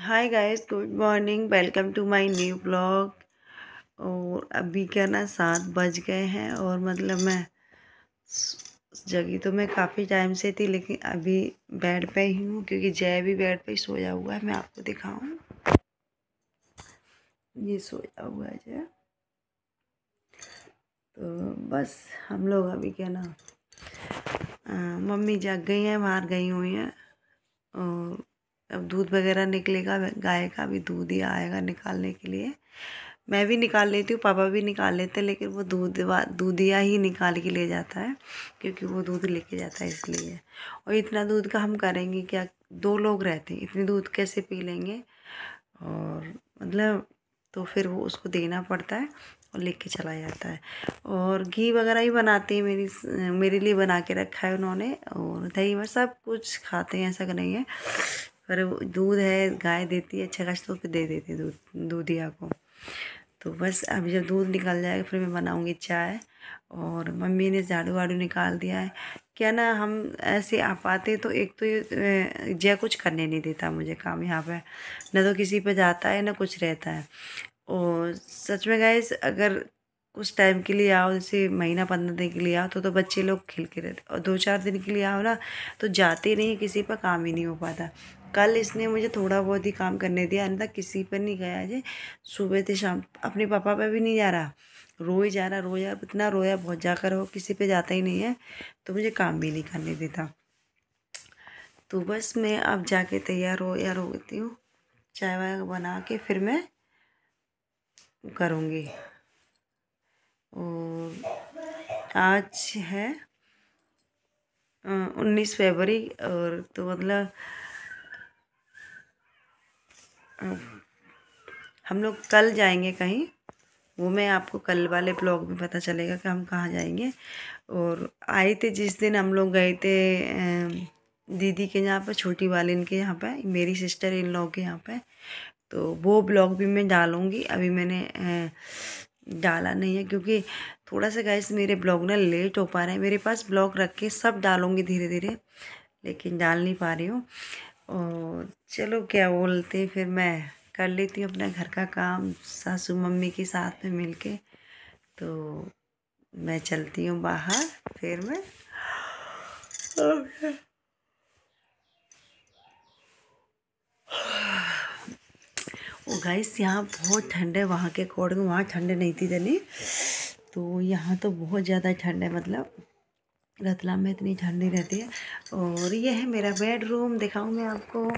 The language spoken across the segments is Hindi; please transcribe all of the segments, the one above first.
hi guys good morning welcome to my new blog और अभी क्या ना सात बज गए हैं और मतलब मैं जगी तो मैं काफ़ी टाइम से थी लेकिन अभी बेड पे ही हूँ क्योंकि जय भी बेड पे ही सोया हुआ है मैं आपको दिखाऊँ ये सोया हुआ है जय तो बस हम लोग अभी क्या ना मम्मी जग गई हैं बाहर गई हुई हैं और अब दूध वगैरह निकलेगा गाय का भी दूध ही आएगा निकालने के लिए मैं भी निकाल लेती हूँ पापा भी निकाल लेते हैं लेकिन वो दूध दूधिया ही निकाल के ले जाता है क्योंकि वो दूध लेके जाता है इसलिए और इतना दूध का हम करेंगे क्या दो लोग रहते हैं इतने दूध कैसे पी लेंगे और मतलब तो फिर वो उसको देना पड़ता है और लेके चला जाता है और घी वगैरह ही बनाते हैं मेरी मेरे लिए बना के रखा है उन्होंने और दही में सब कुछ खाते हैं ऐसा नहीं है पर दूध है गाय देती है अच्छा खासा तो पर दे देते दूध दूधिया को तो बस अब जब दूध निकल जाएगा फिर मैं बनाऊँगी चाय और मम्मी ने झाड़ू वाड़ू निकाल दिया है क्या ना हम ऐसे आ पाते तो एक तो जय कुछ करने नहीं देता मुझे काम यहाँ पे ना तो किसी पे जाता है ना कुछ रहता है और सच में गैस अगर कुछ टाइम के लिए आओ जैसे महीना पंद्रह दिन के लिए आओ तो तो बच्चे लोग खिल के रहते और दो चार दिन के लिए आओ ना तो जाते नहीं किसी पर काम ही नहीं हो पाता कल इसने मुझे थोड़ा बहुत ही काम करने दिया अन्यथा किसी पर नहीं गया जी सुबह से शाम अपने पापा पर भी नहीं जा रहा रो ही जा रहा रो यार इतना रोया बहुत जाकर हो किसी पे जाता ही नहीं है तो मुझे काम भी नहीं करने देता तो बस मैं अब जाके तैयार हो या रोती हूँ चाय वाय बना के फिर मैं करूँगी और आज है उन्नीस फरवरी और तो मतलब हम लोग कल जाएंगे कहीं वो मैं आपको कल वाले ब्लॉग में पता चलेगा कि हम कहाँ जाएंगे और आए थे जिस दिन हम लोग गए थे दीदी के यहाँ पर छोटी वालिन के यहाँ पर मेरी सिस्टर इन लॉ के यहाँ पर तो वो ब्लॉग भी मैं डालूँगी अभी मैंने डाला नहीं है क्योंकि थोड़ा सा गैस मेरे ब्लॉग ना लेट हो पा रहे हैं मेरे पास ब्लॉग रख के सब डालूँगी धीरे धीरे लेकिन डाल नहीं पा रही हूँ और चलो क्या बोलते फिर मैं कर लेती हूँ अपना घर का काम सासू मम्मी के साथ में मिल के तो मैं चलती हूँ बाहर फिर मैं ओ गाइस यहाँ बहुत ठंड है वहाँ के अकॉर्डिंग वहाँ ठंड नहीं थी जनी तो यहाँ तो बहुत ज़्यादा ठंड है मतलब रतलाम में इतनी ठंड नहीं रहती है और ये है मेरा बेडरूम दिखाऊँ मैं आपको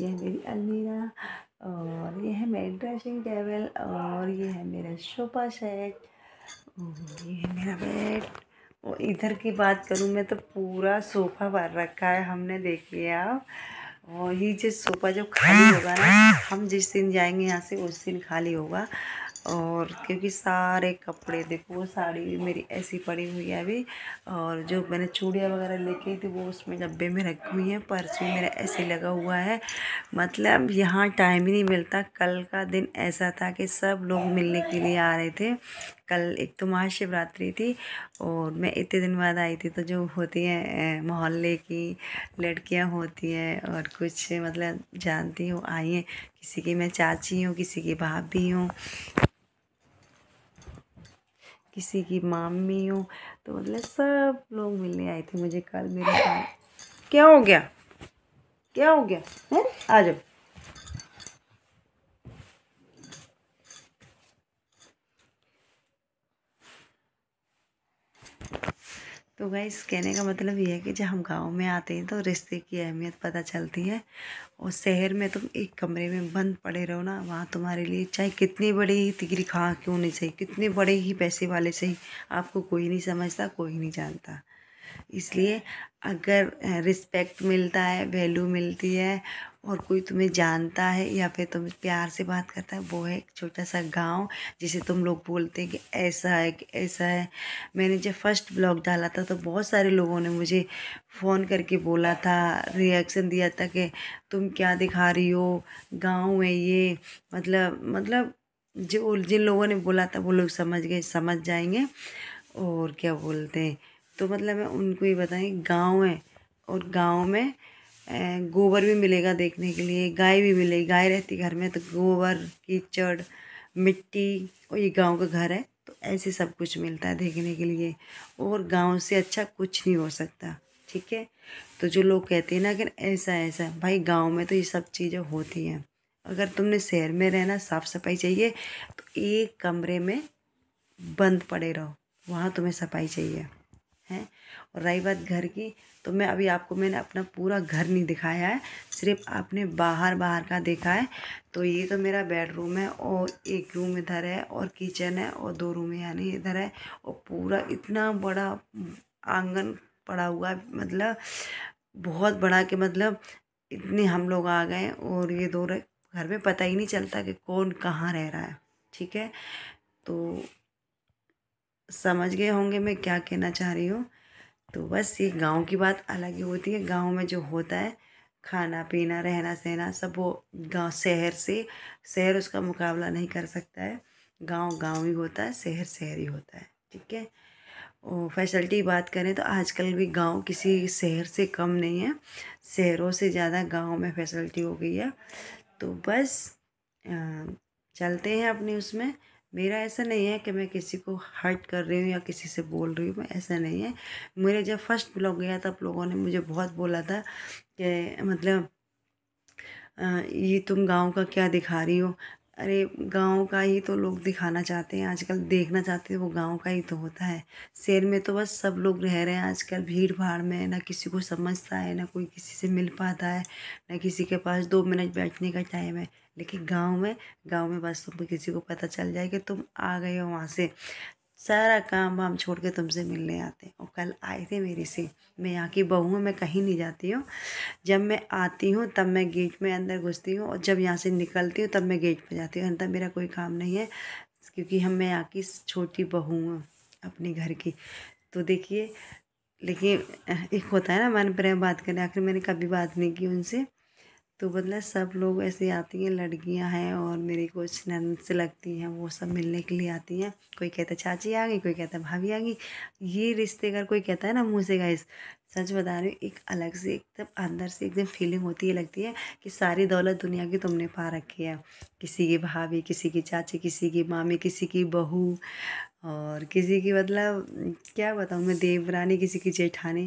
यह है मेरी अलमीरा और यह है मेरी ड्रेसिंग टेबल और यह है मेरा सोफा सेट ये है मेरा बेड और इधर की बात करूँ मैं तो पूरा सोफ़ा भर रखा है हमने देखिए आप और ये जो सोफ़ा जो खाली होगा ना हम जिस दिन जाएंगे यहाँ से उस दिन खाली होगा और क्योंकि सारे कपड़े देखो वो साड़ी भी मेरी ऐसी पड़ी हुई है अभी और जो मैंने चूड़ियाँ वगैरह लेके थी वो उसमें डब्बे में रखी हुई है पर्स भी मेरा ऐसे लगा हुआ है मतलब यहाँ टाइम ही नहीं मिलता कल का दिन ऐसा था कि सब लोग मिलने के लिए आ रहे थे कल एक तो महाशिवरात्रि थी और मैं इतने दिन बाद आई थी तो जो होती हैं मोहल्ले की लड़कियां होती हैं और कुछ मतलब जानती हूँ आई हैं किसी की मैं चाची हूँ किसी की भाभी हूँ किसी की मामी हो तो मतलब सब लोग मिलने आए थे मुझे कल मेरे साथ क्या हो गया क्या हो गया है आ जाओ तो इस कहने का मतलब ये है कि जब हम गांव में आते हैं तो रिश्ते की अहमियत पता चलती है और शहर में तुम एक कमरे में बंद पड़े रहो ना वहाँ तुम्हारे लिए चाहे कितनी बड़ी ही तिगरी खा क्यों नहीं चाहिए कितने बड़े ही पैसे वाले से आपको कोई नहीं समझता कोई नहीं जानता इसलिए अगर रिस्पेक्ट मिलता है वैल्यू मिलती है और कोई तुम्हें जानता है या फिर तुम प्यार से बात करता है वो है एक छोटा सा गांव जिसे तुम लोग बोलते हैं कि ऐसा है कि ऐसा है मैंने जब फर्स्ट ब्लॉग डाला था तो बहुत सारे लोगों ने मुझे फ़ोन करके बोला था रिएक्शन दिया था कि तुम क्या दिखा रही हो गांव है ये मतलब मतलब जो जिन लोगों ने बोला था वो लोग समझ गए समझ जाएंगे और क्या बोलते हैं तो मतलब मैं उनको ये बताएँ गाँव है और गाँव में गोबर भी मिलेगा देखने के लिए गाय भी मिलेगी गाय रहती घर में तो गोबर कीचड़ मिट्टी और ये गांव का घर है तो ऐसे सब कुछ मिलता है देखने के लिए और गांव से अच्छा कुछ नहीं हो सकता ठीक है तो जो लोग कहते हैं ना कि ऐसा ऐसा भाई गाँव में तो ये सब चीज़ें होती हैं अगर तुमने शहर में रहना साफ़ सफाई चाहिए तो एक कमरे में बंद पड़े रहो वहाँ तुम्हें सफाई चाहिए हैं और रही बात घर की तो मैं अभी आपको मैंने अपना पूरा घर नहीं दिखाया है सिर्फ आपने बाहर बाहर का देखा है तो ये तो मेरा बेडरूम है और एक रूम इधर है और किचन है और दो रूम यानी इधर है और पूरा इतना बड़ा आंगन पड़ा हुआ है मतलब बहुत बड़ा के मतलब इतने हम लोग आ गए और ये दो घर में पता ही नहीं चलता कि कौन कहाँ रह रहा है ठीक है तो समझ गए होंगे मैं क्या कहना चाह रही हूँ तो बस ये गांव की बात अलग ही होती है गांव में जो होता है खाना पीना रहना सहना सब वो गांव शहर से शहर उसका मुकाबला नहीं कर सकता है गांव गांव ही होता है शहर शहर ही होता है ठीक है और फैसल्टी बात करें तो आजकल भी गांव किसी शहर से कम नहीं है शहरों से ज़्यादा गाँव में फैसल्टी हो गई है तो बस चलते हैं अपने उसमें मेरा ऐसा नहीं है कि मैं किसी को हर्ट कर रही हूँ या किसी से बोल रही हूँ मैं ऐसा नहीं है मेरे जब फर्स्ट ब्लॉग गया था आप लोगों ने मुझे बहुत बोला था कि मतलब ये तुम गांव का क्या दिखा रही हो अरे गांव का ही तो लोग दिखाना चाहते हैं आजकल देखना चाहते हैं वो गांव का ही तो होता है शहर में तो बस सब लोग रह रहे हैं आजकल भीड़ भाड़ में ना किसी को समझता है ना कोई किसी से मिल पाता है ना किसी के पास दो मिनट बैठने का टाइम है लेकिन गांव में गांव में बस तुम किसी को पता चल जाए कि तुम आ गए हो वहाँ से सारा काम वाम छोड़ के तुमसे मिलने आते हैं और कल आए थे मेरे से मैं यहाँ की बहू हूँ मैं कहीं नहीं जाती हूँ जब मैं आती हूँ तब मैं गेट में अंदर घुसती हूँ और जब यहाँ से निकलती हूँ तब मैं गेट पर जाती हूँ अंदर मेरा कोई काम नहीं है क्योंकि हम मैं यहाँ की छोटी बहू हूँ अपने घर की तो देखिए लेकिन एक होता है ना मन प्रेम बात करने आखिर मैंने कभी बात नहीं की उनसे तो मतलब सब लोग ऐसे आती हैं लड़कियां हैं और मेरी कुछ नंद से लगती हैं वो सब मिलने के लिए आती हैं कोई कहता है चाची आ गई कोई कहता है भाभी आ गई ये रिश्ते अगर कोई कहता है ना मुँह से गाइस सच बता रही हूँ एक अलग से एकदम अंदर से एकदम फीलिंग होती है लगती है कि सारी दौलत दुनिया की तुमने पा रखी है किसी की भाभी किसी की चाची किसी की मामी किसी की बहू और किसी की मतलब क्या बताऊँ मैं देवरानी किसी की जेठानी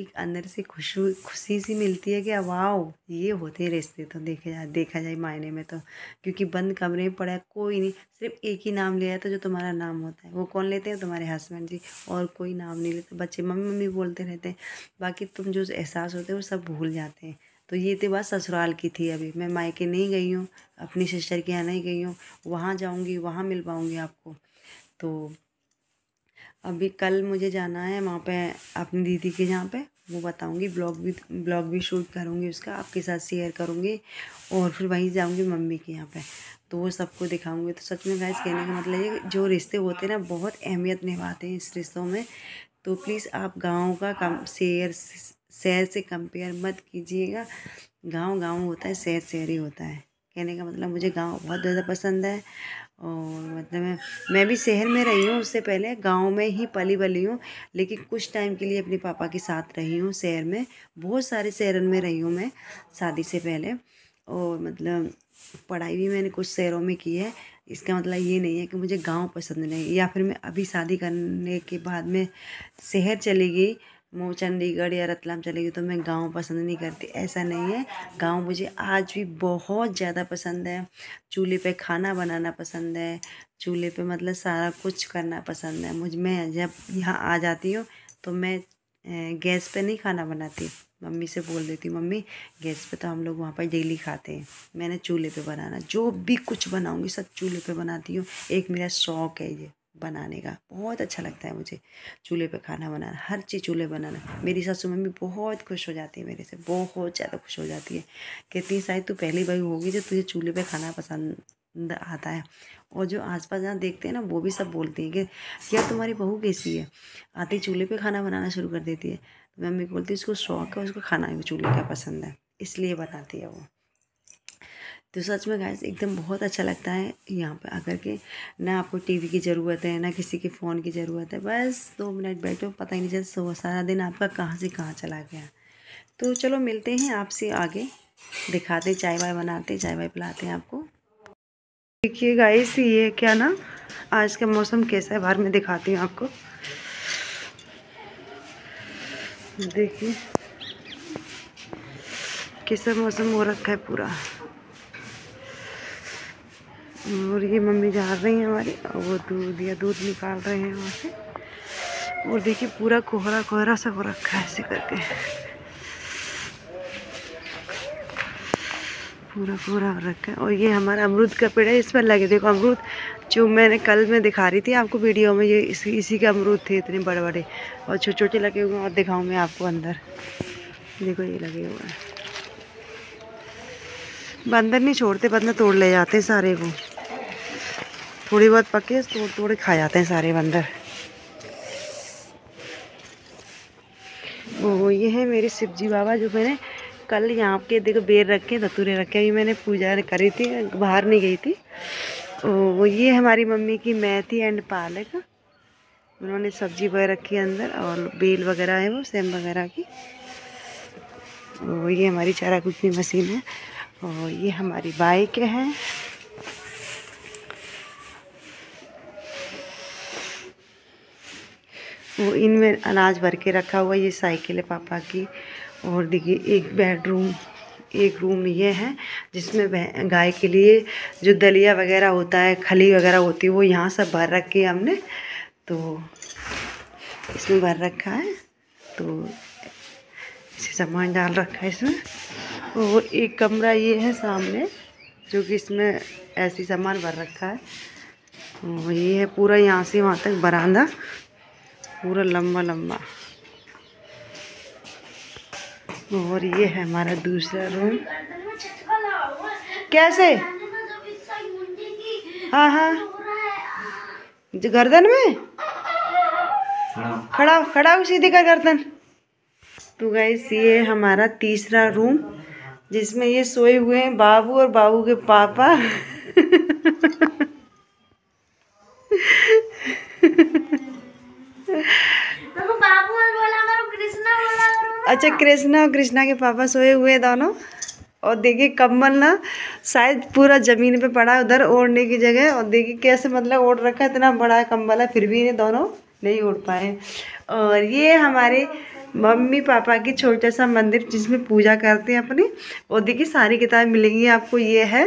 एक अंदर से खुशबू खुशी सी मिलती है कि आओ ये होते रिश्ते तो देखे जाए देखा जाए मायने में तो क्योंकि बंद कमरे में पड़ा है कोई नहीं सिर्फ एक ही नाम लिया जाता है तो जो तुम्हारा नाम होता है वो कौन लेते हैं तुम्हारे हस्बैंड जी और कोई नाम नहीं लेते बच्चे मम्मी मम्मी बोलते रहते हैं बाकी तुम जो एहसास होते हैं वो सब भूल जाते हैं तो ये तो बात ससुराल की थी अभी मैं मायके नहीं गई हूँ अपनी सिस्टर के यहाँ नहीं गई हूँ वहाँ जाऊँगी वहाँ मिल पाऊँगी आपको तो अभी कल मुझे जाना है वहाँ पे अपनी दीदी के यहाँ पे वो बताऊँगी ब्लॉग भी ब्लॉग भी शूट करूँगी उसका आपके साथ शेयर करूँगी और फिर वहीं जाऊँगी मम्मी के यहाँ पे तो वो सबको दिखाऊँगी तो सच में गैस कहने का मतलब ये जो रिश्ते होते हैं ना बहुत अहमियत निभाते हैं इस रिश्तों में तो प्लीज़ आप गाँव का कम शेयर शहर से कंपेयर मत कीजिएगा गाँव गाँव होता है शहर शहर ही होता है कहने का मतलब मुझे गाँव बहुत ज़्यादा पसंद है और मतलब मैं भी शहर में रही हूँ उससे पहले गांव में ही पली बली हूँ लेकिन कुछ टाइम के लिए अपने पापा के साथ रही हूँ शहर में बहुत सारे शहर में रही हूँ मैं शादी से पहले और मतलब पढ़ाई भी मैंने कुछ शहरों में की है इसका मतलब ये नहीं है कि मुझे गांव पसंद नहीं या फिर मैं अभी शादी करने के बाद में शहर चली गई मैं चंडीगढ़ या रतलाम चलेगी तो मैं गांव पसंद नहीं करती ऐसा नहीं है गांव मुझे आज भी बहुत ज़्यादा पसंद है चूल्हे पे खाना बनाना पसंद है चूल्हे पे मतलब सारा कुछ करना पसंद है मुझ मैं जब यहाँ आ जाती हूँ तो मैं गैस पे नहीं खाना बनाती मम्मी से बोल देती मम्मी गैस पे तो हम लोग वहाँ पर डेली खाते हैं मैंने चूल्हे पर बनाना जो भी कुछ बनाऊँगी सब चूल्हे पर बनाती हूँ एक मेरा शौक़ है ये बनाने का बहुत अच्छा लगता है मुझे चूल्हे पे खाना बनाना हर चीज़ चूल्हे बनाना मेरी सासू मम्मी बहुत खुश हो जाती है मेरे से बहुत ज़्यादा खुश हो जाती है कहती है शायद तू पहली बार होगी जो तुझे चूल्हे पे खाना पसंद आता है और जो आसपास जहाँ देखते हैं ना वो भी सब बोलती हैं कि यार तुम्हारी बहू कैसी है आती चूल्हे पर खाना बनाना शुरू कर देती है तो मम्मी बोलती है उसको शौक है उसको खाना चूल्हे का पसंद है इसलिए बनाती है वो तो सच में गाइस एकदम बहुत अच्छा लगता है यहाँ पर आकर के ना आपको टीवी की ज़रूरत है ना किसी के फ़ोन की ज़रूरत है बस दो मिनट बैठो पता ही नहीं चलता सुबह सारा दिन आपका कहाँ से कहाँ चला गया तो चलो मिलते हैं आपसे आगे दिखाते चाय वाय बनाते चाय वाय पिलाते हैं आपको देखिए गाइस ये क्या ना आज का मौसम कैसा है बाहर में दिखाती हूँ आपको देखिए कैसा मौसम हो रखा है पूरा और ये मम्मी जा रही हैं हमारी और वो दूध या दूध निकाल रहे हैं वहाँ से और देखिए पूरा कोहरा कोहरा सा हो रखा है ऐसे करके पूरा पूरा हो रखा है और ये हमारा अमरूद का पेड़ है इसमें लगे देखो अमरूद जो मैंने कल मैं दिखा रही थी आपको वीडियो में ये इसी इसी के अमरूद थे इतने बड़े बड़े और छोटे छोटे लगे हुए हैं और दिखाऊँ मैं आपको अंदर देखो ये लगे हुए हैं बंदर नहीं छोड़ते बंदर तोड़ ले जाते हैं सारे को थोड़ी बहुत पके तोड़ तो तोड़ खा जाते हैं सारे बंदर वो ये है मेरे शिव जी बाबा जो मैंने कल यहाँ के देखो बेर रखे धतूरे रखे अभी मैंने पूजा करी थी बाहर नहीं गई थी तो वो ये हमारी मम्मी की मैथी एंड पालक उन्होंने सब्जी वगैरह रखी है अंदर और बेल वगैरह है वो सेम वगैरह की वो ये हमारी चारा कुछ मशीन है और ये हमारी बाइक है वो इनमें अनाज भर के रखा हुआ ये साइकिल है पापा की और देखिए एक बेडरूम एक रूम ये है जिसमें गाय के लिए जो दलिया वगैरह होता है खली वगैरह होती है वो यहाँ सब भर रखी है हमने तो इसमें भर रखा है तो इसे सामान डाल रखा है इसमें और एक कमरा ये है सामने जो कि इसमें ऐसी सामान भर रखा है ये है पूरा यहाँ से वहाँ तक बरामदा पूरा लंबा लंबा और ये है हमारा दूसरा रूम कैसे हाँ हाँ जो गर्दन में खड़ा खड़ा हो सीधे का गर्दन तो गैस ये हमारा तीसरा रूम जिसमें ये सोए हुए हैं बाबू और बाबू के पापा अच्छा कृष्णा और कृष्णा के पापा सोए हुए दोनों और देखिए कम्बल ना शायद पूरा ज़मीन पे पड़ा है उधर ओढ़ने की जगह और देखिए कैसे मतलब ओढ़ रखा है इतना बड़ा कम्बल है फिर भी इन्हें दोनों नहीं उड़ पाए और ये हमारे मम्मी पापा की छोटा सा मंदिर जिसमें पूजा करते हैं अपनी और देखिए सारी किताबें मिलेंगी आपको ये है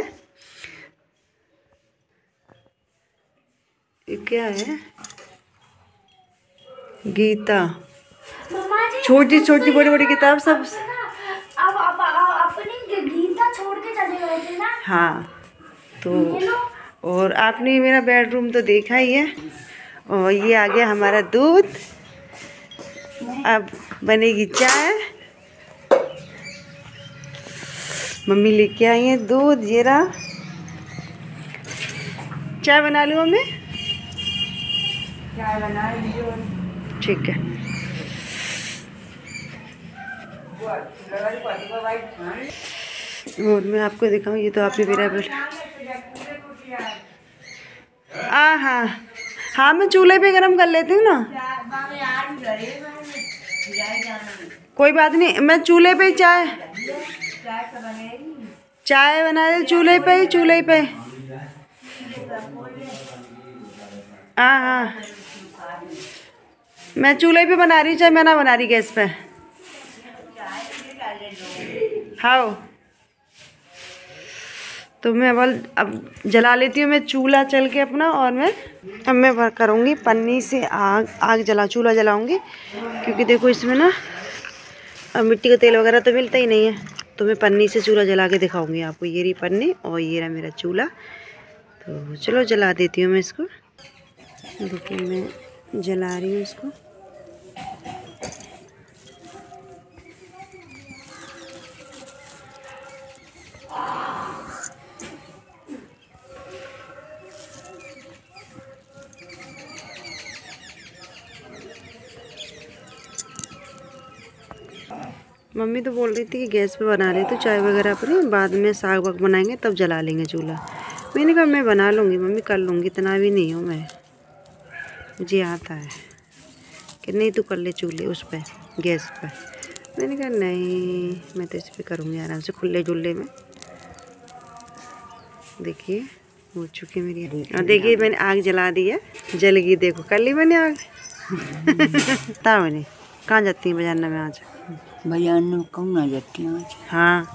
ये क्या है गीता छोटी छोटी तो बड़ी बड़ी किताब सब अब आप, अपनी छोड़ के चले ना हाँ तो और आपने मेरा बेडरूम तो देखा ही है और ये आ गया हमारा दूध अब बनेगी चाय मम्मी लेके आई है दूध जीरा चाय बना लूँ मैं ठीक है और मैं आपको दिखाऊँ ये तो आपने मेरा आ हाँ हाँ मैं चूल्हे पे गरम कर लेती हूँ ना कोई बात नहीं मैं चूल्हे पे ही चाय चाय बना दे चूल्हे पे ही चूल्हे पे हाँ हाँ मैं चूल्हे पे बना रही चाय मैं ना बना रही गैस पे हाओ तो मैं बल अब जला लेती हूँ मैं चूल्हा चल के अपना और मैं अब मैं वर्क करूँगी पन्नी से आग आग जला चूल्हा जलाऊँगी क्योंकि देखो इसमें ना मिट्टी का तेल वगैरह तो मिलता ही नहीं है तो मैं पन्नी से चूल्हा जला के दिखाऊँगी आपको ये रही पन्नी और ये रहा मेरा चूल्हा तो चलो जला देती हूँ मैं इसको देखिए मैं जला रही हूँ इसको मम्मी तो बोल रही थी कि गैस पे बना रही तो चाय वगैरह अपनी बाद में साग वाग बनाएंगे तब जला लेंगे चूल्हा मैंने कहा मैं बना लूँगी मम्मी कर लूँगी इतना भी नहीं हूँ मैं मुझे आता है कि नहीं तू कर ले चूल्हे उस पर गैस पर मैंने कहा नहीं मैं तो इस पर करूँगी आराम से खुले जुल्ले में देखिए हो चुकी मेरी और देखिए मैंने आग जला दी है जल गई देखो कर ली मैंने आग मैंने कहाँ जाती है बजाना में आज भैया नु कौन ना जाती आज हाँ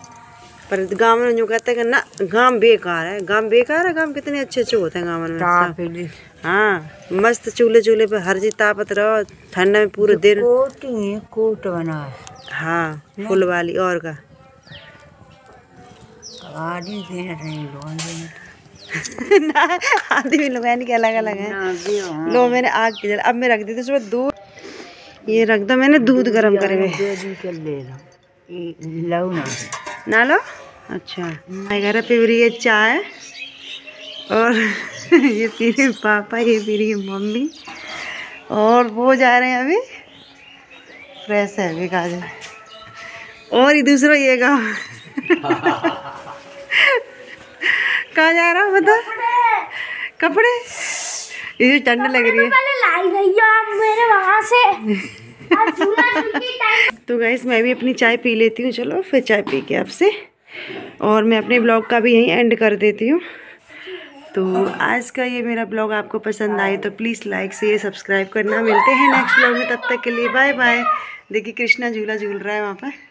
पर गांव में जो कहते हैं ना गांव बेकार है गांव बेकार है गांव कितने अच्छे अच्छे होते हैं गांव में हाँ, हाँ मस्त चूल्हे चूल्हे पे हर चीज तापत रहो ठंड में पूरे दिन कोट कोट बना हाँ फूल वाली और का ना आदमी लोग अलग अलग है लो मैंने आग की जल अब मैं रख दी थी उसमें दूध ये रख दो मैंने दूध गर्म करे हुए ना लो अच्छा घर पे पी रही है चाय और ये पी रहे पापा ये पी रही है मम्मी और वो जा रहे हैं अभी फ्रेश है अभी गाजर और ये दूसरा ये गाँव कहाँ जा रहा हूँ बता कपड़े इसे ठंड लग रही है आप मेरे वहाँ से तो गैस मैं भी अपनी चाय पी लेती हूँ चलो फिर चाय पी के आपसे और मैं अपने ब्लॉग का भी यहीं एंड कर देती हूँ तो आज का ये मेरा ब्लॉग आपको पसंद आए तो प्लीज़ लाइक से ये सब्सक्राइब करना मिलते हैं नेक्स्ट ब्लॉग में तब तक के लिए बाय बाय देखिए कृष्णा झूला झूल रहा है वहाँ पर